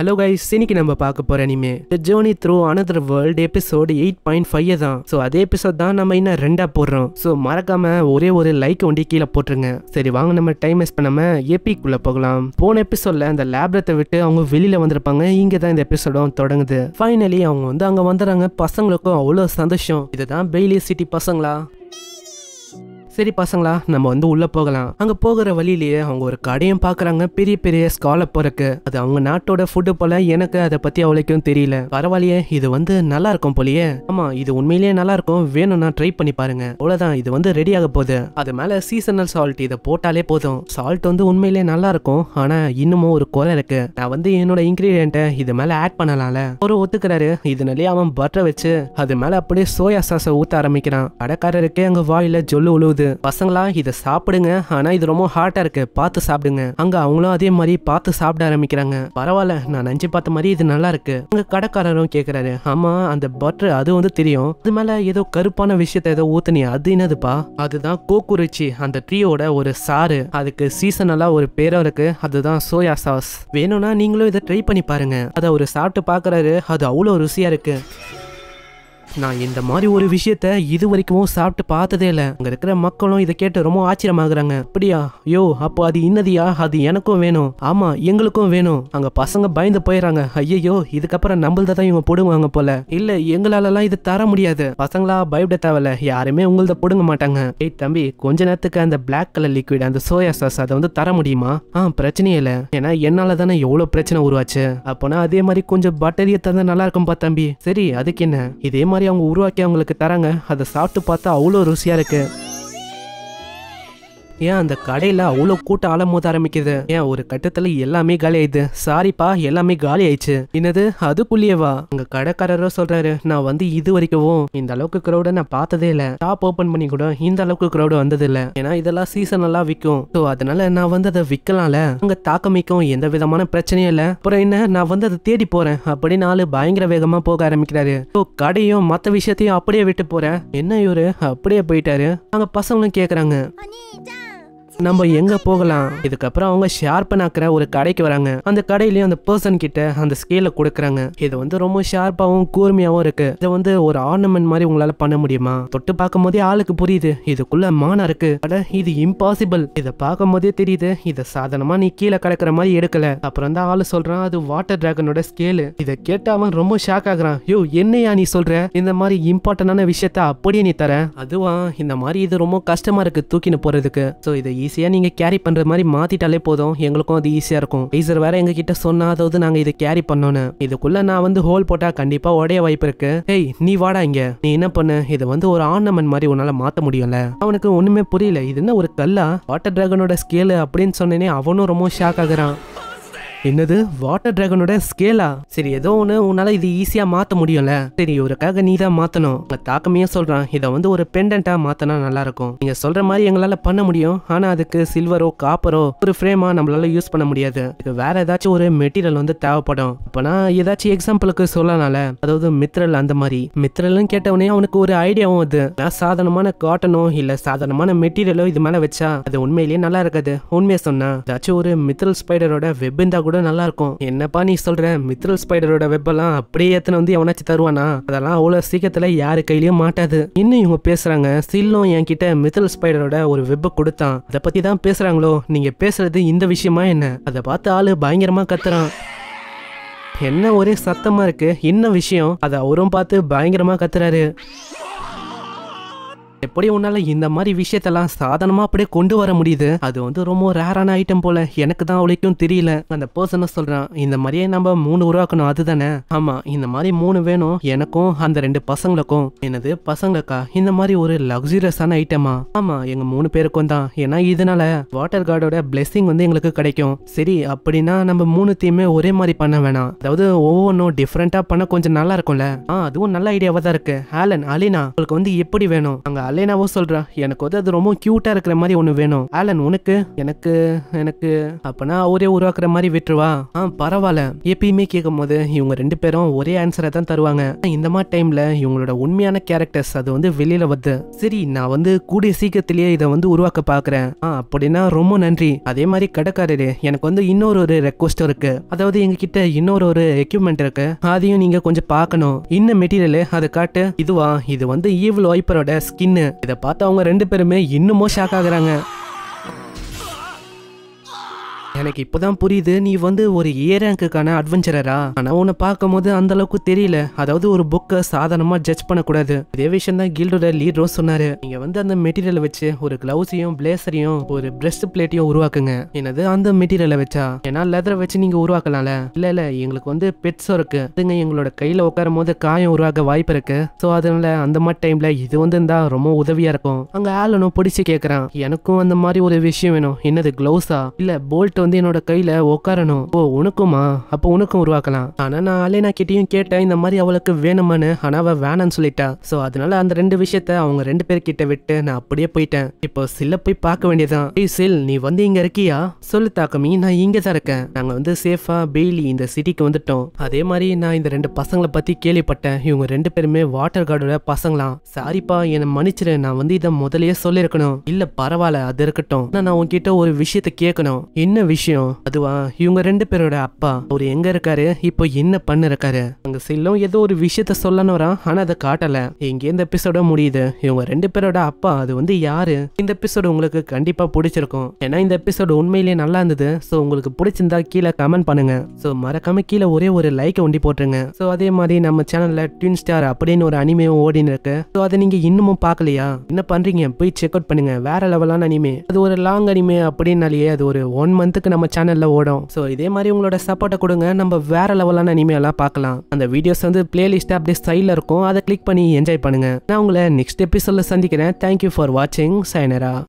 hello guys இன்னைக்கு நம்ம பார்க்க போற anime the journey through another world episode eight point five தான் ஸோ அதே எபிசோட் தான் நம்ம இன்னும் ரெண்டா போடுறோம் ஸோ மறக்காம ஒரே ஒரு லைக் ஒண்டி கீழே போட்டுருங்க சரி வாங்க நம்ம டைம் வேஸ்ட் பண்ணாம ஏபிக்குள்ளே போகலாம் போன எபிசோட்ல அந்த லேப்ரத்தை விட்டு அவங்க வெளியில வந்திருப்பாங்க இங்க தான் இந்த எபிசோடும் தொடங்குது ஃபைனலி அவங்க வந்து அங்கே வந்துடுறாங்க பசங்களுக்கும் அவ்வளோ சந்தோஷம் இதுதான் பெய்லி சிட்டி பசங்களா சரி பசங்களா நம்ம வந்து உள்ள போகலாம் அங்க போகிற வழியிலேயே அவங்க ஒரு கடையும் பாக்குறாங்க பெரிய பெரிய ஸ்கால இருக்கு அது அவங்க நாட்டோட ஃபுட்டு போல எனக்கு அதை பத்தி அவ்வளோக்கும் தெரியல பரவாயில்லையே இது வந்து நல்லா இருக்கும் போலயே ஆமா இது உண்மையிலேயே நல்லா இருக்கும் வேணும்னா ட்ரை பண்ணி பாருங்க அவ்வளவுதான் இது வந்து ரெடி ஆக போகுது அது மேல சீசனல் சால்ட் இதை போட்டாலே போதும் சால்ட் வந்து உண்மையிலேயே நல்லா இருக்கும் ஆனா இன்னமும் ஒரு குறை இருக்கு நான் வந்து என்னோட இன்கிரீடியண்ட்டை இது மேல ஆட் பண்ணலாம்ல ஒரு ஒத்துக்கிறாரு நிலையா அவன் பட்டரை வச்சு அது மேல அப்படியே சோயா சாஸை ஊத்த ஆரம்பிக்கிறான் கடைக்காரருக்கே அங்க வாயில ஜொல்லு உழுவுது பசங்களா இதை சாப்பிடுங்க ஆனா இது ரொம்ப ஹார்ட்டா இருக்கு பார்த்து சாப்பிடுங்க அங்க அவங்களும் அதே மாதிரி பார்த்து சாப்பிட ஆரம்பிக்கிறாங்க பரவாயில்ல நான் நஞ்சு பார்த்த மாதிரி இது நல்லா இருக்கு அங்க கடைக்காரரும் கேக்குறாரு ஆமா அந்த பட்டர் அது வந்து தெரியும் அது மேல ஏதோ கருப்பான விஷயத்த ஏதோ ஊத்தனி அது என்னதுப்பா அதுதான் கோக்குரிச்சி அந்த ட்ரீயோட ஒரு சாறு அதுக்கு சீசனலா ஒரு பேரும் இருக்கு அதுதான் சோயா சாஸ் வேணும்னா நீங்களும் இதை ட்ரை பண்ணி பாருங்க அதை ஒரு சாப்பிட்டு பாக்குறாரு அது அவ்வளோ ருசியா இருக்கு நான் இந்த மாதிரி ஒரு விஷயத்த இது வரைக்கும் சாப்பிட்டு பார்த்ததே இல்லை அங்க இருக்கிற மக்களும் இதை கேட்டு ரொம்ப ஆச்சரியமாகறாங்க அப்படியா யோ அப்போ அது இன்னதியா அது எனக்கும் வேணும் ஆமா எங்களுக்கும் வேணும் அங்க பசங்க பயந்து போயிடறாங்க ஐயோ இதுக்கப்புறம் நம்மள்தான் தான் இவங்க போடுவாங்க போல இல்ல எங்களாலலாம் இது தர முடியாது பசங்களா பயப்பட தேவையில்ல யாருமே உங்கள்த போடுங்க மாட்டாங்க ஏய் தம்பி கொஞ்ச நேரத்துக்கு அந்த பிளாக் கலர் லிக்விட் அந்த சோயா சாஸ் அதை வந்து தர முடியுமா ஆ பிரச்சனையே இல்லை ஏன்னா என்னால தானே எவ்வளவு பிரச்சனை உருவாச்சு அப்போனா அதே மாதிரி கொஞ்சம் பட்டரிய தந்தா நல்லா இருக்கும்பா தம்பி சரி அதுக்கு என்ன இதே மாதிரி அவங்க உருவாக்கி அவங்களுக்கு தராங்க அதை சாப்பிட்டு பார்த்தா அவ்வளோ ருசியாக இருக்குது ஏன் அந்த கடையில் அவ்வளோ கூட்டம் ஆளமோத ஆரம்பிக்குது ஏன் ஒரு கட்டத்தில் எல்லாமே காலி ஆயிடுது சாரிப்பா எல்லாமே காலி ஆயிடுச்சு என்னது அதுக்குள்ளேயேவா அங்க கடைக்காரரோ சொல்றாரு நான் வந்து இது வரைக்கும் இந்த அளவுக்கு கிரௌட நான் பார்த்ததே இல்லை டாப் ஓப்பன் பண்ணி கூட இந்த அளவுக்கு க்ரௌட வந்தது இல்ல ஏன்னா இதெல்லாம் சீசன் எல்லாம் விற்கும் ஸோ அதனால நான் வந்து அதை விற்கலாம்ல அங்க தாக்கமிக்கும் எந்த விதமான பிரச்சனையும் இல்லை அப்புறம் என்ன நான் வந்து அதை தேடி போறேன் அப்படின்னு ஆளு பயங்கர வேகமா போக ஆரம்பிக்கிறாரு ஸோ கடையும் மற்ற விஷயத்தையும் அப்படியே விட்டு போறேன் என்ன இவரு அப்படியே போயிட்டாரு அங்க பசங்களும் கேக்குறாங்க நம்ம எங்க போகலாம் இதுக்கப்புறம் அவங்க ஷார்பன் ஆக்குற ஒரு கடைக்கு வராங்க அந்த கடையிலயும் அந்த பர்சன் கிட்ட அந்த ஸ்கேல கொடுக்குறாங்க இது வந்து ரொம்ப ஷார்ப்பாவும் கூர்மையாவும் இருக்கு இதை வந்து ஒரு ஆர்னமெண்ட் மாதிரி உங்களால பண்ண முடியுமா தொட்டு பார்க்கும் போதே ஆளுக்கு புரியுது இதுக்குள்ள மானா இருக்கு அட இது இம்பாசிபிள் இதை பார்க்கும் போதே தெரியுது இதை சாதனமா நீ கீழே கிடக்குற மாதிரி எடுக்கல அப்புறம் தான் ஆளு சொல்றான் அது வாட்டர் டிராகனோட ஸ்கேலு இதை கேட்ட அவன் ரொம்ப ஷாக் ஆகுறான் யோ என்னையா நீ சொல்ற இந்த மாதிரி இம்பார்ட்டன்டான விஷயத்த அப்படியே நீ தர அதுவா இந்த மாதிரி இது ரொம்ப கஷ்டமா இருக்கு தூக்கின்னு போறதுக்கு ஸோ இதை ஈஸியாக நீங்கள் கேரி பண்ணுற மாதிரி மாற்றிட்டாலே போதும் எங்களுக்கும் அது ஈஸியாக இருக்கும் ஈஸர் வேற எங்ககிட்ட சொன்னால் அதாவது நாங்கள் இதை கேரி பண்ணோன்னு இதுக்குள்ளே நான் வந்து ஹோல் போட்டால் கண்டிப்பாக உடைய வாய்ப்பு இருக்கு ஹெய் நீ வாடா இங்க நீ என்ன பண்ணு இதை வந்து ஒரு ஆர்னமெண்ட் மாதிரி உன்னால் மாற்ற முடியும்ல அவனுக்கு ஒன்றுமே புரியல இது என்ன ஒரு கல்லா வாட்டர் டிராகனோட ஸ்கேலு அப்படின்னு சொன்னேனே அவனும் ரொம்ப ஷாக் ஆகுறான் என்னது வாட்டர் டிராகனோட ஸ்கேலா சரி ஏதோ ஒன்று உன்னால இது ஈஸியாக மாற்ற முடியும்ல சரி ஒரு நீ தான் மாற்றணும் தாக்கமையா சொல்றான் சொல்கிறான் இதை வந்து ஒரு மாத்தனா மாற்றினா நல்லாயிருக்கும் நீங்கள் சொல்கிற மாதிரி எங்களால் பண்ண முடியும் ஆனால் அதுக்கு சில்வரோ காப்பரோ ஒரு ஃப்ரேமா நம்மளால யூஸ் பண்ண முடியாது இதுக்கு வேற ஏதாச்சும் ஒரு மெட்டீரியல் வந்து தேவைப்படும் நான் ஏதாச்சும் எக்ஸாம்பிளுக்கு சொல்லலாம்ல அதாவது மித்ரல் அந்த மாதிரி மித்ரல்னு கேட்டவனே அவனுக்கு ஒரு ஐடியாவும் அது சாதாரணமான காட்டனோ இல்லை சாதாரணமான மெட்டீரியலோ இது மேலே வச்சா அது உண்மையிலேயே நல்லா இருக்காது உண்மையை சொன்னா ஏதாச்சும் ஒரு மித்ரல் ஸ்பைடரோட வெப் இருந்தா கூட நல்லா இருக்கும் என்னப்பா நீ சொல்ற மித்ரல் ஸ்பைடரோட வெப்பெல்லாம் அப்படியே எத்தனை வந்து எவனாச்சு தருவானா அதெல்லாம் அவ்வளோ சீக்கிரத்தில் யாரு கையிலயும் மாட்டாது இன்னும் இவங்க பேசுறாங்க சில்லும் என்கிட்ட மித்ரல் ஸ்பைடரோட ஒரு வெப்பை கொடுத்தான் அதை பத்தி தான் பேசுறாங்களோ நீங்க பேசுறது இந்த விஷயமா என்ன அதை பார்த்து ஆளு பயங்கரமா கத்துறான் என்ன ஒரே சத்தமா இருக்கு என்ன விஷயம் அதை அவரும் பார்த்து பயங்கரமா கத்துறாரு எப்படி உன்னால இந்த மாதிரி விஷயத்தெல்லாம் சாதனமா அப்படியே கொண்டு வர முடியுது அது வந்து ரொம்ப ரேரான ஐட்டம் போல எனக்கு தான் அவளைக்கும் தெரியல அந்த பர்சனை சொல்றான் இந்த மாதிரியே நம்ம மூணு உருவாக்கணும் அதுதானே ஆமா இந்த மாதிரி மூணு வேணும் எனக்கும் அந்த ரெண்டு பசங்களுக்கும் எனது பசங்களுக்கா இந்த மாதிரி ஒரு லக்ஸுரியஸான ஐட்டமா ஆமா எங்க மூணு பேருக்கும் தான் ஏன்னா இதனால வாட்டர் கார்டோட பிளெஸிங் வந்து எங்களுக்கு கிடைக்கும் சரி அப்படின்னா நம்ம மூணு தீமே ஒரே மாதிரி பண்ண வேணாம் அதாவது ஒவ்வொன்றும் டிஃப்ரெண்டா பண்ண கொஞ்சம் நல்லா இருக்கும்ல ஆ அதுவும் நல்ல ஐடியாவா தான் இருக்கு ஆலன் அலினா உங்களுக்கு வந்து எப்படி வேணும் அங்க அலேனாவோ சொல்றா எனக்கு வந்து அது ரொம்ப க்யூட்டாக இருக்கிற மாதிரி ஒன்று வேணும் ஆலன் உனக்கு எனக்கு எனக்கு அப்பனா அவரே உருவாக்குற மாதிரி விட்டுருவா ஆ பரவாயில்ல எப்பயுமே கேட்கும் போது இவங்க ரெண்டு பேரும் ஒரே ஆன்சரை தான் தருவாங்க இந்த மாதிரி டைமில் இவங்களோட உண்மையான கேரக்டர்ஸ் அது வந்து வெளியில் வருது சரி நான் வந்து கூடிய சீக்கிரத்திலேயே இதை வந்து உருவாக்க பார்க்குறேன் ஆ அப்படின்னா ரொம்ப நன்றி அதே மாதிரி கடைக்காரரு எனக்கு வந்து இன்னொரு ஒரு ரெக்வஸ்ட் இருக்கு அதாவது எங்ககிட்ட இன்னொரு ஒரு எக்யூப்மெண்ட் இருக்கு அதையும் நீங்கள் கொஞ்சம் பார்க்கணும் இன்னும் மெட்டீரியல் அதை காட்டு இதுவா இது வந்து ஈவில் வைப்பரோட ஸ்கின் அப்படின்னு இதை பார்த்து அவங்க ரெண்டு பேருமே இன்னமும் ஷாக் ஆகுறாங்க எனக்கு இப்போதான் புரியுது நீ வந்து ஒரு ஏ ரேங்க்குக்கான அட்வென்ச்சரரா ஆனா உன்னை பார்க்கும் போது அந்த அளவுக்கு தெரியல அதாவது ஒரு புக்கை சாதாரணமா ஜட்ஜ் பண்ணக்கூடாது இதே விஷயம் தான் கில்டோட லீடரும் சொன்னாரு நீங்க வந்து அந்த மெட்டீரியலை வச்சு ஒரு கிளவுஸையும் பிளேசரையும் ஒரு பிரஸ்ட் பிளேட்டையும் உருவாக்குங்க என்னது அந்த மெட்டீரியலை வச்சா ஏன்னா லெதரை வச்சு நீங்க உருவாக்கலாம்ல இல்ல இல்ல எங்களுக்கு வந்து பெட்ஸும் இருக்கு அதுங்க எங்களோட கையில உட்காரும் போது காயம் உருவாக்க வாய்ப்பு இருக்கு ஸோ அதனால அந்த மாதிரி டைம்ல இது வந்து இருந்தா ரொம்ப உதவியா இருக்கும் அங்க ஆளுனும் பிடிச்சு கேக்குறான் எனக்கும் அந்த மாதிரி ஒரு விஷயம் வேணும் என்னது கிளவுஸா இல்ல போல்ட் வந்து என்னோட கையில உட்காரணும் ஓ உனக்குமா அப்போ உனக்கும் உருவாக்கலாம் ஆனா நான் அலேனா கிட்டேயும் கேட்டேன் இந்த மாதிரி அவளுக்கு வேணுமான்னு ஆனா அவ வேணும்னு சொல்லிட்டா ஸோ அதனால அந்த ரெண்டு விஷயத்த அவங்க ரெண்டு பேர்கிட்ட விட்டு நான் அப்படியே போயிட்டேன் இப்போ சில்ல போய் பார்க்க வேண்டியதான் சில் நீ வந்து இங்க இருக்கியா சொல்லு தாக்கமி நான் இங்க தான் இருக்கேன் நாங்க வந்து சேஃபா பெய்லி இந்த சிட்டிக்கு வந்துட்டோம் அதே மாதிரி நான் இந்த ரெண்டு பசங்களை பத்தி கேள்விப்பட்டேன் இவங்க ரெண்டு பேருமே வாட்டர் கார்டோட பசங்களாம் சாரிப்பா என்ன மன்னிச்சிரு நான் வந்து இதை முதலே சொல்லியிருக்கணும் இல்ல பரவாயில்ல அது இருக்கட்டும் நான் உன்கிட்ட ஒரு விஷயத்த கேட்கணும் என்ன விஷயம் விஷயம் அதுவா இவங்க ரெண்டு பேரோட அப்பா அவர் எங்க இருக்காரு இப்போ என்ன பண்ணிருக்காரு அங்க செல்லும் ஏதோ ஒரு விஷயத்த சொல்லணும்ரா ஆனா அதை காட்டல இங்கே இந்த எபிசோட முடியுது இவங்க ரெண்டு பேரோட அப்பா அது வந்து யாரு இந்த எபிசோடு உங்களுக்கு கண்டிப்பா பிடிச்சிருக்கும் ஏன்னா இந்த எபிசோடு உண்மையிலேயே நல்லா இருந்தது ஸோ உங்களுக்கு பிடிச்சிருந்தா கீழே கமெண்ட் பண்ணுங்க ஸோ மறக்காம கீழே ஒரே ஒரு லைக் ஒண்டி போட்டுருங்க ஸோ அதே மாதிரி நம்ம சேனல்ல ட்வின் ஸ்டார் அப்படின்னு ஒரு அனிமையும் ஓடின்னு இருக்கு ஸோ அதை நீங்க இன்னமும் பார்க்கலையா என்ன பண்றீங்க போய் செக் அவுட் பண்ணுங்க வேற லெவலான அனிமே அது ஒரு லாங் அனிமே அப்படின்னாலேயே அது ஒரு ஒன் மந்த்துக்கு அளவுக்கு நம்ம சேனலில் ஓடும் ஸோ இதே மாதிரி உங்களோட சப்போர்ட்டை கொடுங்க நம்ம வேற லெவலான இனிமேலாம் பார்க்கலாம் அந்த வீடியோஸ் வந்து பிளேலிஸ்ட் அப்படியே சைடில் இருக்கும் அதை கிளிக் பண்ணி என்ஜாய் பண்ணுங்கள் நான் உங்களை நெக்ஸ்ட் எபிசோடில் சந்திக்கிறேன் தேங்க்யூ ஃபார் வாட்சிங் சைனரா